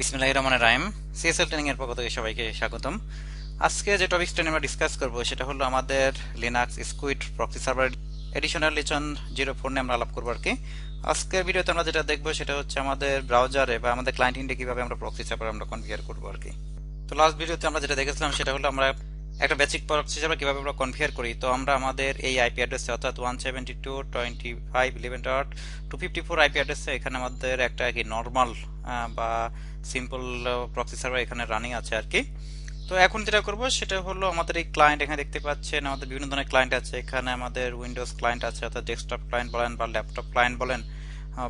বিসমিল্লাহ Rahman rhyme CSL training এর পক্ষ থেকে সবাইকে স্বাগতম আজকে যে টপিকসটা নিয়ে আমরা ডিসকাস করব সেটা হলো আমাদের Linux squid proxy server additional lesson zero four নিয়ে আমরা আলাপ করবো আর কি আজকের ভিডিওতে আমরা যেটা দেখবো সেটা হচ্ছে আমাদের ব্রাউজারে বা আমাদের ক্লায়েন্ট ইন্ডে কীভাবে আমরা প্রক্সি সার্ভার আমরা কনফিগার করবো আর কি তো লাস্ট ভিডিওতে আমরা যেটা দেখেছিলাম সেটা হলো আমরা একটা বেসিক প্রক্সি হিসেবে কিভাবে আমরা কনফিগার করি তো আমরা আমাদের এই আইপি অ্যাড্রেসে অর্থাৎ one seventy two twenty five eleven dot two fifty four IP অ্যাড্রেসে এখানে আমাদের একটা কি নর্মাল বা সিম্পল প্রক্সি সার্ভার এখানে রানিং আছে আর কি তো এখন যেটা করব সেটা হলো আমাদের এই ক্লায়েন্ট এখানে দেখতে পাচ্ছেন আমাদের বিভিন্ন ধরনের ক্লায়েন্ট আছে এখানে আমাদের উইন্ডোজ ক্লায়েন্ট আছে অর্থাৎ ডেস্কটপ ক্লায়েন্ট বলেন বা ল্যাপটপ ক্লায়েন্ট বলেন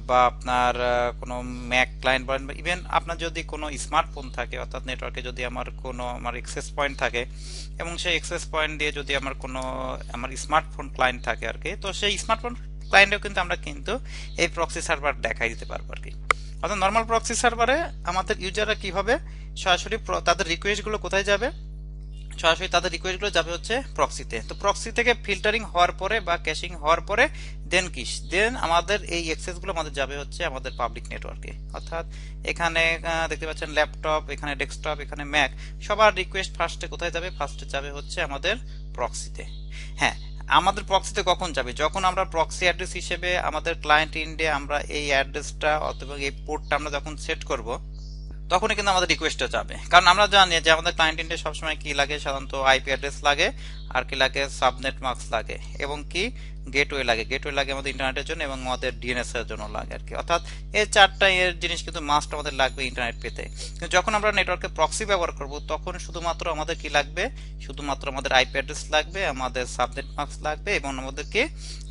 বা আপনার কোনো ম্যাক ক্লায়েন্ট বলেন বা ইভেন আপনার যদি কোনো স্মার্টফোন থাকে অর্থাৎ নেটওয়ার্কে যদি আমার কোনো আমার এক্সেস পয়েন্ট থাকে এবং সেই এক্সেস পয়েন্ট দিয়ে যদি আমার কোনো আমার স্মার্টফোন ক্লায়েন্ট থাকে আর কি তো সেই স্মার্টফোন ক্লায়েন্টেও কিন্তু আমরা কিন্তু এই প্রক্সি সার্ভার দেখাই দিতে পারবো আর কি অর্থাৎ নর্মাল প্রক্সি সার্ভারে আমাদের ইউজাররা কীভাবে সরাসরি তাদের রিকোয়েস্টগুলো কোথায় যাবে সরাসরি তাদের রিকোয়েস্টগুলো যাবে হচ্ছে প্রক্সিতে তো প্রক্সি থেকে ফিল্টারিং হওয়ার পরে বা ক্যাশিং হওয়ার পরে দেন কি দেন আমাদের এই এক্সেসগুলো আমাদের যাবে হচ্ছে আমাদের পাবলিক নেটওয়ার্কে অর্থাৎ এখানে দেখতে পাচ্ছেন ল্যাপটপ এখানে ডেস্কটপ এখানে ম্যাক সবার রিকোয়েস্ট ফার্স্টে কোথায় যাবে ফার্স্টে যাবে হচ্ছে আমাদের প্রক্সিতে হ্যাঁ আমাদের প্রক্সিতে কখন যাবে যখন আমরা প্রক্সি অ্যাড্রেস হিসেবে আমাদের ক্লায়েন্ট ইন্ডিয়া আমরা এই অ্যাড্রেসটা অথবা এই পোর্টটা আমরা যখন সেট করব তখনই কিন্তু আমাদের রিকোয়েস্ট যাবে কারণ আমরা জানি যে আমাদের ক্লায়েন্ট ইন্টে সবসময় কি লাগে সাধারণত আইপি অ্যাড্রেস লাগে আর কি লাগে সাবনেট মার্কস লাগে এবং কি গেটওয়ে লাগে গেটওয়ে লাগে আমাদের ইন্টারনেটের জন্য এবং আমাদের ডিএনএস এর জন্য লাগে আর কি অর্থাৎ এই চারটা এর জিনিস কিন্তু মাস্ট আমাদের লাগবে ইন্টারনেট পেতে কিন্তু যখন আমরা নেটওয়ার্কে প্রক্সি ব্যবহার করব তখন শুধুমাত্র আমাদের কি লাগবে শুধুমাত্র আমাদের আইপি অ্যাড্রেস লাগবে আমাদের সাবনেট মাস্ক লাগবে এবং আমাদেরকে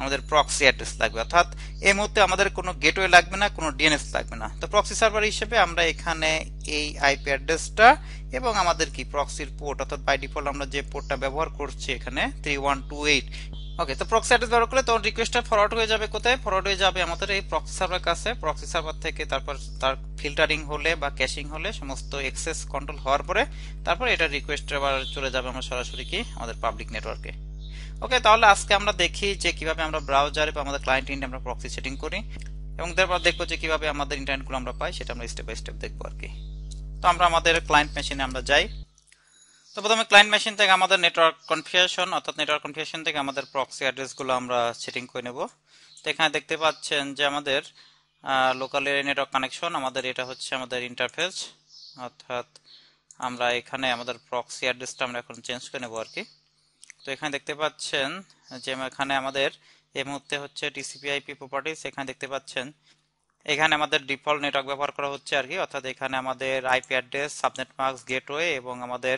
আমাদের প্রক্সি অ্যাড্রেস লাগবে অর্থাৎ এই মুহূর্তে আমাদের কোনো গেটওয়ে লাগবে না কোনো ডিএনএস লাগবে না তো প্রক্সি সার্ভার হিসেবে আমরা এখানে এই আইপি অ্যাড্রেসটা এবং আমাদের কি প্রক্সির পোর্ট অর্থাৎ বাই ডিফল্ট আমরা যে পোর্টটা ব্যবহার করছি এখানে three one two eight okay তো প্রক্সি অ্যাড্রেস ব্যবহার করলে তখন রিকোয়েস্টটা ফরওয়ার্ড হয়ে যাবে কোথায় ফরওয়ার্ড হয়ে যাবে আমাদের এই প্রক্সি সার্ভার কাছে প্রক্সি সার্ভার থেকে তারপর তার ফিল্টারিং হলে বা ক্যাশিং হলে সমস্ত এক্সেস কন্ট্রোল হওয়ার পরে তারপর এটা রিকোয়েস্ট আবার চলে যাবে আমরা সরাসরি কি আমাদের পাবলিক নেটওয়ার্কে ওকে তাহলে আজকে আমরা দেখি যে কিভাবে আমরা ব্রাউজারে বা আমাদের ক্লায়েন্ট ইন্ডে আমরা প্রক্সি সেটিং করি এবং তারপর দেখবো যে কিভাবে আমাদের ইন্টারনেটগুলো আমরা পাই সেটা আমরা স্টেপ বাই স্টেপ দেখবো আর কি তো আমরা আমাদের ক্লায়েন্ট মেশিনে আমরা যাই তো প্রথমে ক্লায়েন্ট মেশিন থেকে আমাদের নেটওয়ার্ক কনফিগারেশন অর্থাৎ নেটওয়ার্ক কনফিগারেশন থেকে আমাদের প্রক্সি অ্যাড্রেসগুলো আমরা সেটিং করে নেব তো এখানে দেখতে পাচ্ছেন যে আমাদের লোকাল নেটওয়ার্ক কানেকশন আমাদের এটা হচ্ছে আমাদের ইন্টারফেস অর্থাৎ আমরা এখানে আমাদের প্রক্সি অ্যাড্রেসটা আমরা এখন চেঞ্জ করে নেব আর কি তো এখানে দেখতে পাচ্ছেন যে এখানে আমাদের এই মুহূর্তে হচ্ছে টিসিপি আইপি প্রপার্টিস এখানে দেখতে পাচ্ছেন এখানে আমাদের ডিফল্ট নেটওয়ার্ক ব্যবহার করা হচ্ছে আর কি অর্থাৎ এখানে আমাদের IP address subnet mask gateway এবং আমাদের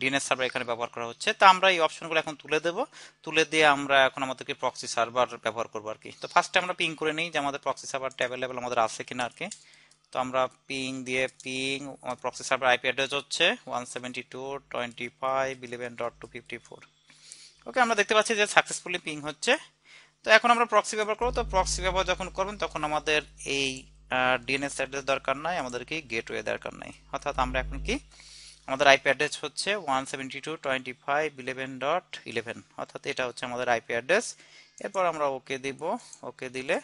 ডিএনএস সার্ভার এখানে ব্যবহার করা হচ্ছে তো আমরা এই অপশনগুলো এখন তুলে দেব তুলে দিয়ে আমরা এখন আমাদেরকে প্রক্সি সার্ভার ব্যবহার করবো আর কি তো ফার্স্টে আমরা পিং করে নিই যে আমাদের প্রক্সি সার্ভারটা অ্যাভেলেবেল আমাদের আছে কিনা আর কি তো আমরা পিং দিয়ে ping proxy server IP address হচ্ছে one seventy two twenty five eleven dot two fifty four okay আমরা দেখতে পাচ্ছি যে সাকসেসফুলি পিং হচ্ছে তো এখন আমরা প্রক্সি ব্যবহার করবো তো প্রক্সি ব্যবহার যখন করবেন তখন আমাদের এই ডিএনএস অ্যাড্রেস দরকার নাই আমাদেরকে গেটওয়ে দরকার নাই অর্থাৎ আমরা এখন কি আমাদের আইপি অ্যাড্রেস হচ্ছে one seventy two twenty five eleven dot eleven অর্থাৎ এটা হচ্ছে আমাদের আইপি অ্যাড্রেস এরপর আমরা ওকে দিব ওকে দিলে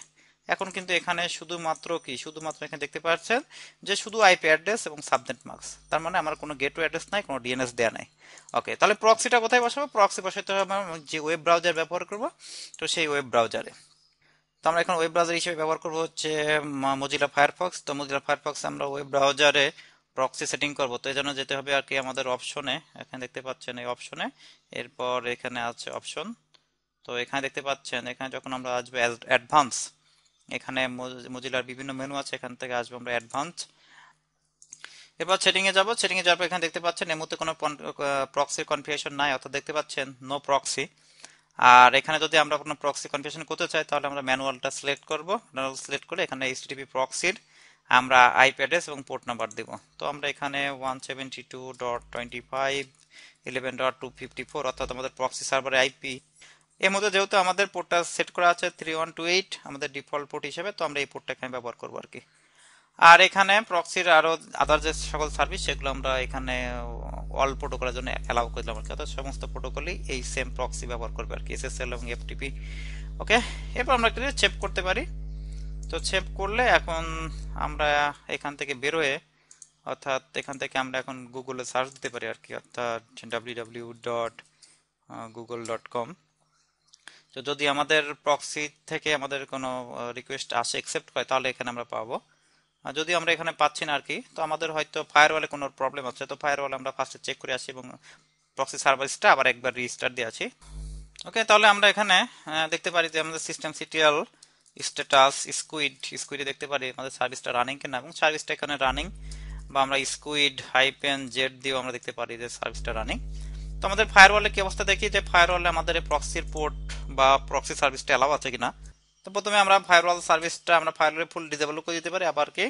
এখন কিন্তু এখানে শুধুমাত্র কি শুধুমাত্র এখানে দেখতে পাচ্ছেন যে শুধু আইপি অ্যাড্রেস এবং সাবনেট মার্কস তার মানে আমার কোনো গেটওয়ে অ্যাড্রেস নাই কোনো ডিএনএস দেওয়া নাই ওকে তাহলে প্রক্সিটা কোথায় বসাবো প্রক্সি বসাতে হবে আমার যে ওয়েব ব্রাউজার ব্যবহার করবো তো সেই ওয়েব ব্রাউজারে তো আমরা এখন ওয়েব ব্রাউজার হিসেবে ব্যবহার করবো হচ্ছে মজিলা ফায়ারফক্স তো মজিলা ফায়ারফক্স আমরা ওয়েব ব্রাউজারে প্রক্সি সেটিং করবো তো এই জন্য যেতে হবে আর কি আমাদের অপশনে এখানে দেখতে পাচ্ছেন এই অপশনে এরপর এখানে আছে অপশন তো এখানে দেখতে পাচ্ছেন এখানে যখন আমরা আসবে অ্যাডভান্স এখানে মজিলার বিভিন্ন মেনু আছে এখান থেকে আসবো আমরা অ্যাডভান্স এরপর সেটিং এ যাব সেটিং এ যাওয়ার পর এখানে দেখতে পাচ্ছেন এর মধ্যে কোনো প্রক্সির কনফিগারেশন নাই অর্থাৎ দেখতে পাচ্ছেন নো প্রক্সি আর এখানে যদি আমরা কোনো প্রক্সি কনফিগারেশন করতে চাই তাহলে আমরা ম্যানুয়ালটা সিলেক্ট করব ম্যানুয়াল সিলেক্ট করে এখানে এইচটিটিপি প্রক্সির আমরা আইপি অ্যাড্রেস এবং পোর্ট নাম্বার দেব তো আমরা এখানে one seventy two dot twenty five eleven dot two fifty four অর্থাৎ আমাদের প্রক্সি সার্ভারে আইপি এর মধ্যে যেহেতু আমাদের পোর্টটা সেট করা আছে থ্রি ওয়ান টু এইট আমাদের ডিফল্ট পোর্ট হিসেবে তো আমরা এই পোর্টটাকে আমি ব্যবহার করবো আর কি আর এখানে প্রক্সির আরও আদার যে সকল সার্ভিস সেগুলো আমরা এখানে অল uh, প্রোটোকলের জন্য অ্যালাউ করে দিলাম আর কি অর্থাৎ সমস্ত প্রোটোকলই এই সেম প্রক্সি ব্যবহার করবে আর কি এসএসএল এবং এফটিপি ওকে এরপর আমরা একটা চেপ করতে পারি তো চেপ করলে এখন আমরা এখান থেকে বেরোয়ে অর্থাৎ এখান থেকে আমরা এখন গুগলে সার্চ দিতে পারি আর কি অর্থাৎ W W dot Google dot com তো যদি আমাদের প্রক্সি থেকে আমাদের কোনো রিকোয়েস্ট আসে অ্যাকসেপ্ট হয় তাহলে এখানে আমরা পাবো আর যদি আমরা এখানে পাচ্ছি না আর কি তো আমাদের হয়তো ফায়ারওয়ালে কোনো প্রবলেম আছে তো ফায়ারওয়াল আমরা ফার্স্টে চেক করে আসি এবং প্রক্সি সার্ভিসটা আবার একবার রিস্টার্ট দিয়ে আছি ওকে তাহলে আমরা এখানে দেখতে পারি যে আমাদের সিস্টেম সিটিএল স্ট্যাটাস স্কুইড স্কুইডে দেখতে পারি আমাদের সার্ভিসটা রানিং কিনা এবং সার্ভিসটা এখানে রানিং বা আমরা স্কুইড হাইপেন জেড দিয়েও আমরা দেখতে পারি যে সার্ভিসটা রানিং তো আমাদের ফায়ারওয়ালে কি অবস্থা দেখি যে ফায়ারওয়ালে আমাদের প্রক্সির পোর্ট বা প্রক্সি সার্ভিসটা অ্যালাউ আছে কিনা তো প্রথমে আমরা ফায়ারওয়াল সার্ভিসটা আমরা ফায়ারওয়ালে ফুল ডিসেবল করে দিতে পারি আবার কি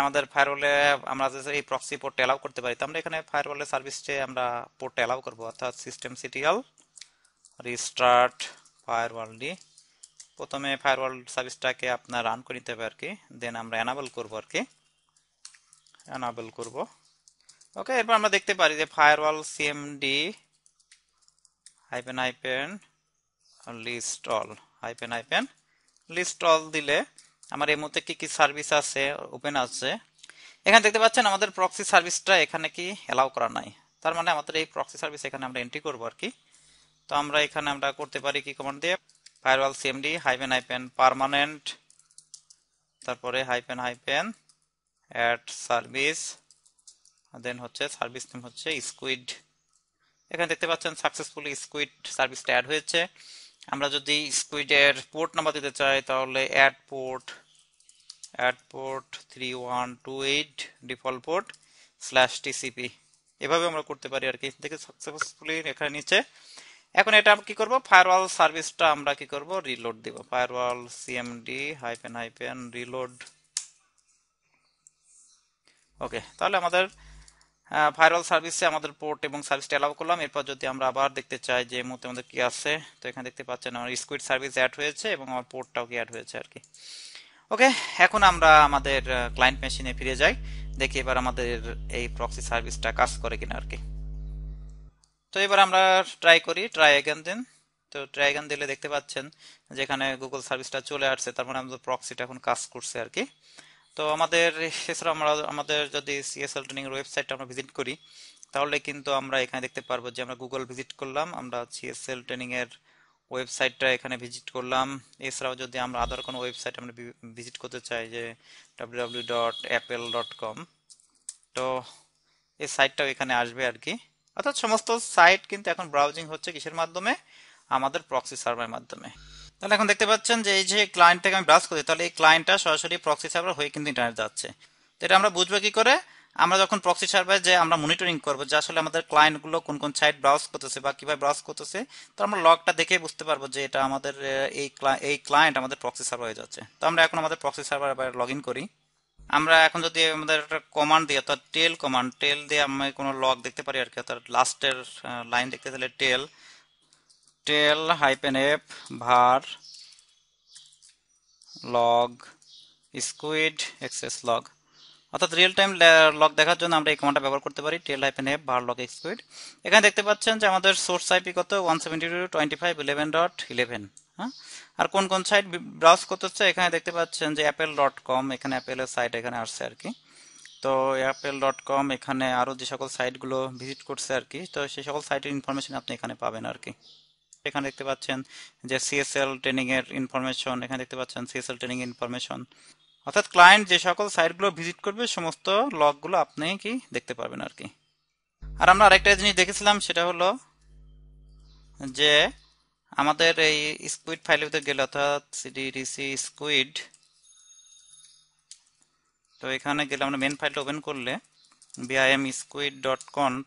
আমাদের ফায়ারওয়ালে আমরা যে এই প্রক্সি পোর্টে অ্যালাউ করতে পারি তো আমরা এখানে ফায়ারওয়ালের সার্ভিসে আমরা পোর্টে অ্যালাউ করবো অর্থাৎ system CTL restart firewalld প্রথমে ফায়ারওয়াল সার্ভিসটাকে আপনার রান করে নিতে হবে আর কি দেন আমরা অ্যানাবল করব আর কি অ্যানাবল করব ওকে এরপর আমরা দেখতে পারি যে firewall CMD hyphen hyphen list all hyphen hyphen list all দিলে আমার এই মুহূর্তে কি কি সার্ভিস আছে ওপেন আছে এখানে দেখতে পাচ্ছেন আমাদের প্রক্সি সার্ভিসটা এখানে কি অ্যালাউ করা নাই তার মানে আমাদের এই প্রক্সি সার্ভিস এখানে আমরা এন্ট্রি করবো আর কি তো আমরা এখানে আমরা করতে পারি কি কমান্ড দিয়ে firewall CMD hyphen hyphen permanent তারপরে hyphen hyphen add service then হচ্ছে সার্ভিস নেম হচ্ছে স্কুইড এখানে দেখতে পাচ্ছেন সাকসেসফুলি স্কুইড সার্ভিসটা অ্যাড হয়েছে আমরা যদি স্কুইডের পোর্ট নাম্বার দিতে চাই তাহলে add port add port three one two eight default port slash TCP এভাবে আমরা করতে পারি আর কি দেখে সাকসেসফুলি এখানে নিচে এখন এটা আমরা কি করব ফায়ারওয়াল সার্ভিসটা আমরা কি করব রিলোড দিব firewall CMD hyphen hyphen reload okay তাহলে আমাদের ফায়ারওয়াল হ্যাঁ, সার্ভিসে আমাদের পোর্ট এবং সার্ভিসটা অ্যালাউ করলাম এরপর যদি আমরা আবার দেখতে চাই যে মুহূর্তে আমাদের কি আছে তো এখানে দেখতে পাচ্ছেন আমার স্কুইড সার্ভিস অ্যাড হয়েছে এবং আমার পোর্টটাও কি অ্যাড হয়েছে আর কি ওকে এখন আমরা আমাদের ক্লায়েন্ট মেশিনে ফিরে যাই দেখি এবার আমাদের এই প্রক্সি সার্ভিসটা কাজ করে কিনা আর কি তো এবার আমরা ট্রাই করি ট্রাই এগেন দেন তো ট্রাই এগেন দিলে দেখতে পাচ্ছেন যেখানে গুগল সার্ভিসটা চলে আসছে তারপরে আমাদের প্রক্সিটা এখন কাজ করছে আর কি তো আমাদের এছাড়া আমরা আমাদের যদি সিএসএল ট্রেনিং ওয়েবসাইটটা আমরা ভিজিট করি তাহলে কিন্তু আমরা এখানে দেখতে পারবো যে আমরা গুগল ভিজিট করলাম আমরা সিএসএল ট্রেনিং এর ওয়েবসাইটটা এখানে ভিজিট করলাম এছাড়াও যদি আমরা আদার কোনো ওয়েবসাইট আমরা ভিজিট করতে চাই যে W dot Apple dot com তো এই সাইটটাও এখানে আসবে আর কি অর্থাৎ সমস্ত সাইট কিন্তু এখন ব্রাউজিং হচ্ছে কিসের মাধ্যমে আমাদের প্রক্সি সার্ভারের মাধ্যমে তাহলে এখন দেখতে পাচ্ছেন যে এই যে ক্লায়েন্টটাকে আমি ব্রাস করি তাহলে এই ক্লায়েন্টটা সরাসরি প্রক্সি সার্ভার হয়ে কিন্তু ইন্টারনেট যাচ্ছে তো এটা আমরা বুঝবো কি করে আমরা যখন প্রক্সি সার্ভারে যে আমরা মনিটরিং করবো যে আসলে আমাদের ক্লায়েন্টগুলো কোন কোন সাইট ব্রাউজ করতেছে বা কীভাবে ব্রাউজ করতেছে তো আমরা লগটা দেখে বুঝতে পারবো যে এটা আমাদের এই এই ক্লায়েন্ট আমাদের প্রক্সি সার্ভার হয়ে যাচ্ছে তো আমরা এখন আমাদের প্রক্সি সার্ভার এবার লগ ইন করি আমরা এখন যদি আমাদের একটা কমান্ড দিই অর্থাৎ টেল কমান্ড টেল দিয়ে আমি কোনো লগ দেখতে পারি আর কি অর্থাৎ লাস্টের লাইন দেখতে তাহলে tail tail hyphen F var log squid access log অর্থাৎ রিয়েল টাইম লগ দেখার জন্য আমরা এই কমান্ডটা ব্যবহার করতে পারি tail hyphen F var log squid এখানে দেখতে পাচ্ছেন যে আমাদের সোর্স আইপি কত one seventy two twenty five eleven dot eleven হ্যাঁ আর কোন কোন সাইট ব্রাউজ করতে হচ্ছে এখানে দেখতে পাচ্ছেন যে অ্যাপেল ডট কম এখানে অ্যাপেলের সাইট এখানে আসছে আর কি তো অ্যাপেল ডট কম এখানে আরও যে সকল সাইটগুলো ভিজিট করছে আর কি তো সেই সকল সাইটের ইনফরমেশন আপনি এখানে পাবেন আর কি এখানে দেখতে পাচ্ছেন যে সিএসএল ট্রেনিং এর ইনফরমেশন এখানে দেখতে পাচ্ছেন সিএসএল ট্রেনিং ইনফরমেশন অর্থাৎ ক্লায়েন্ট যে সকল সাইটগুলো ভিজিট করবে সমস্ত লগগুলো আপনি কি দেখতে পারবেন আর কি আর আমরা আরেকটা জিনিস দেখেছিলাম সেটা হলো যে আমাদের এই স্কুইড ফাইলের ভিতরে গেলে অর্থাৎ সিডিডিসি স্কুইড তো এখানে গেলে আমরা মেন ফাইলটা ওপেন করলে বিআইএম স্কুইড ডট কনফ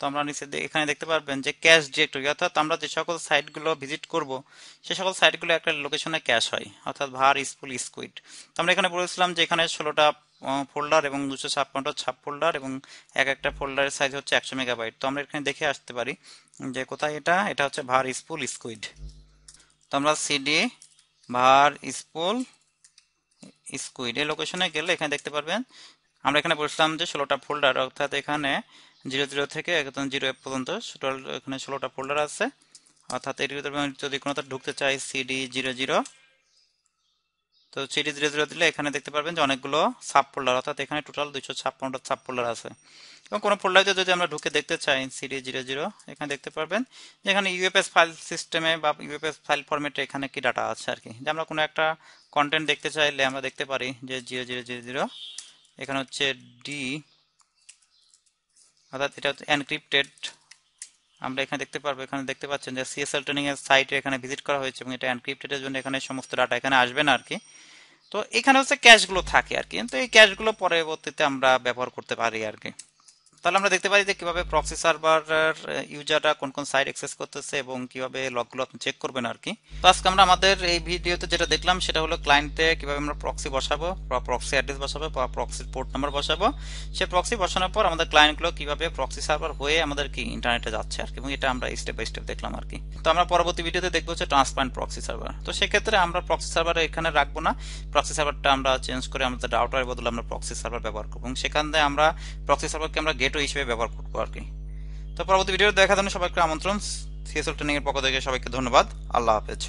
তো আমরা নিচে এখানে দেখতে পারবেন যে ক্যাশ ডিরেক্টরি অর্থাৎ আমরা যে সকল সাইটগুলো ভিজিট করব সে সকল সাইটগুলো একটা লোকেশনে ক্যাশ হয় অর্থাৎ ভার স্পুল স্কুইড তো আমরা এখানে বলেছিলাম যে এখানে ষোলোটা ফোল্ডার এবং দুশো ছাপ্পান্নটা ছাপ ফোল্ডার এবং এক একটা ফোল্ডারের সাইজ হচ্ছে একশো মেগাবাইট তো আমরা এখানে দেখে আসতে পারি যে কোথায় এটা এটা হচ্ছে ভার স্পুল স্কুইড তো আমরা সিডি ভার স্পুল স্কুইড এই লোকেশনে গেলে এখানে দেখতে পারবেন আমরা এখানে বলছিলাম যে ষোলোটা ফোল্ডার অর্থাৎ এখানে জিরো জিরো থেকে একদম জিরো এফ পর্যন্ত টোটাল এখানে ষোলোটা ফোল্ডার আছে অর্থাৎ এর ভিতরে যদি কোনোটা ঢুকতে চাই সিডি জিরো জিরো তো সিডি জিরো জিরো দিলে এখানে দেখতে পারবেন যে অনেকগুলো সাব ফোল্ডার অর্থাৎ এখানে টোটাল দুইশো ছাপ্পান্নটা সাব ফোল্ডার আছে এবং কোনো ফোল্ডারে যদি আমরা ঢুকে দেখতে চাই সিডি জিরো জিরো এখানে দেখতে পারবেন যে এখানে ইউএফএস ফাইল সিস্টেমে বা ইউএফএস ফাইল ফরম্যাটে এখানে কি ডাটা আছে আর কি যে আমরা কোনো একটা কন্টেন্ট দেখতে চাইলে আমরা দেখতে পারি যে জিরো জিরো জিরো জিরো এখানে হচ্ছে ডি অর্থাৎ এটা হচ্ছে এনক্রিপ্টেড আমরা এখানে দেখতে পারবো এখানে দেখতে পাচ্ছেন যে সিএসএল ট্রেনিং এর সাইটে এখানে ভিজিট করা হয়েছে এবং এটা এনক্রিপ্টেডের জন্য এখানে সমস্ত ডাটা এখানে আসবে না আর কি তো এখানে হচ্ছে ক্যাশগুলো থাকে আর কি কিন্তু এই ক্যাশগুলো পরবর্তীতে আমরা ব্যবহার করতে পারি আর কি তাহলে আমরা দেখতে পারি যে কিভাবে প্রক্সি সার্ভার ইউজাররা কোন কোন সাইট অ্যাক্সেস করতেছে এবং কিভাবে লগগুলো আপনি চেক করবেন আর কি তো আজকে আমরা আমাদের এই ভিডিওতে যেটা দেখলাম সেটা হলো ক্লায়েন্টে কিভাবে আমরা প্রক্সি বসাবো বা প্রক্সি অ্যাড্রেস বসাবো বা প্রক্সি পোর্ট নাম্বার বসাবো সে প্রক্সি বসানোর পর আমাদের ক্লায়েন্টগুলো কিভাবে প্রক্সি সার্ভার হয়ে আমাদের কি ইন্টারনেটে যাচ্ছে আর কি এবং এটা আমরা স্টেপ বাই স্টেপ দেখলাম আর কি তো আমরা পরবর্তী ভিডিওতে দেখবো হচ্ছে ট্রান্সপারেন্ট প্রক্সি সার্ভার তো সেক্ষেত্রে আমরা প্রক্সি সার্ভার এখানে রাখবো না প্রক্সি সার্ভারটা আমরা চেঞ্জ করে আমাদের রাউটারের বদলে আমরা প্রক্সি সার্ভার ব্যবহার করবো এবং সেখান থেকে আমরা প্রক্সি সার্ভারকে আমরা গেট গেটও হিসেবে ব্যবহার করবো আর কি তো পরবর্তী ভিডিও দেখার জন্য সবাইকে আমন্ত্রণ সিএসএল এর পক্ষ থেকে সবাইকে ধন্যবাদ আল্লাহ হাফেজ